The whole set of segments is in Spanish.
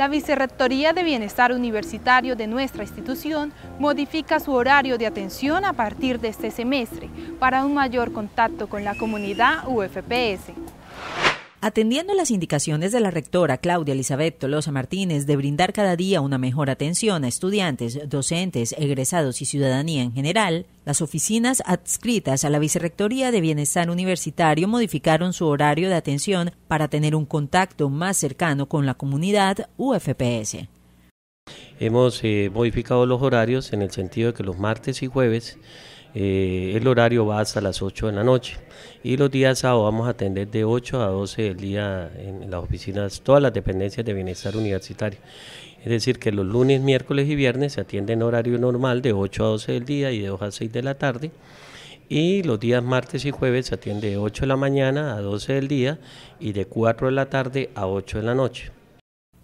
la Vicerrectoría de Bienestar Universitario de nuestra institución modifica su horario de atención a partir de este semestre para un mayor contacto con la comunidad UFPS. Atendiendo las indicaciones de la rectora Claudia Elizabeth Tolosa Martínez de brindar cada día una mejor atención a estudiantes, docentes, egresados y ciudadanía en general, las oficinas adscritas a la Vicerrectoría de Bienestar Universitario modificaron su horario de atención para tener un contacto más cercano con la comunidad UFPS. Hemos eh, modificado los horarios en el sentido de que los martes y jueves eh, el horario va hasta las 8 de la noche. Y los días sábados vamos a atender de 8 a 12 del día en las oficinas, todas las dependencias de bienestar universitario. Es decir, que los lunes, miércoles y viernes se atiende en horario normal de 8 a 12 del día y de 2 a 6 de la tarde. Y los días martes y jueves se atiende de 8 de la mañana a 12 del día y de 4 de la tarde a 8 de la noche.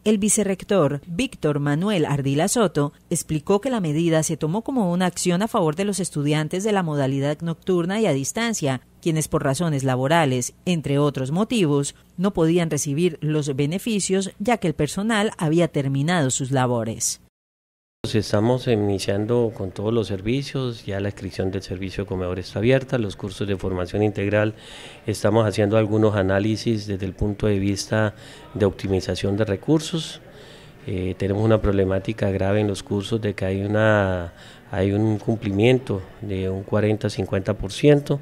El vicerrector Víctor Manuel Ardila Soto explicó que la medida se tomó como una acción a favor de los estudiantes de la modalidad nocturna y a distancia, quienes por razones laborales, entre otros motivos, no podían recibir los beneficios ya que el personal había terminado sus labores. Pues estamos iniciando con todos los servicios, ya la inscripción del servicio de comedor está abierta, los cursos de formación integral, estamos haciendo algunos análisis desde el punto de vista de optimización de recursos. Eh, tenemos una problemática grave en los cursos de que hay, una, hay un cumplimiento de un 40-50%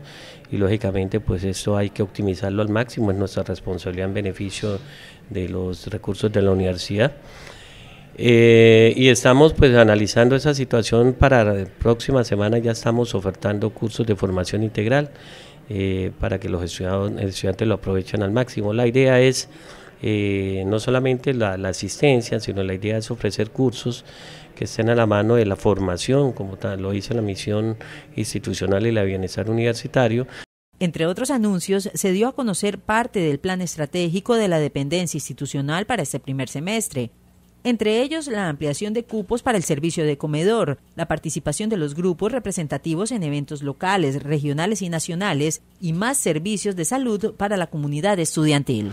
y lógicamente pues esto hay que optimizarlo al máximo, es nuestra responsabilidad en beneficio de los recursos de la universidad. Eh, y estamos pues analizando esa situación para la próxima semana ya estamos ofertando cursos de formación integral eh, para que los estudiantes, lo aprovechen al máximo. La idea es eh, no solamente la, asistencia, sino la idea es ofrecer cursos que estén a la mano de la formación, como tal, lo dice la misión institucional y la bienestar universitario. Entre otros anuncios, se dio a conocer parte del plan estratégico de la dependencia institucional para este primer semestre, entre ellos la ampliación de cupos para el servicio de comedor, la participación de los grupos representativos en eventos locales, regionales y nacionales, y más servicios de salud para la comunidad estudiantil.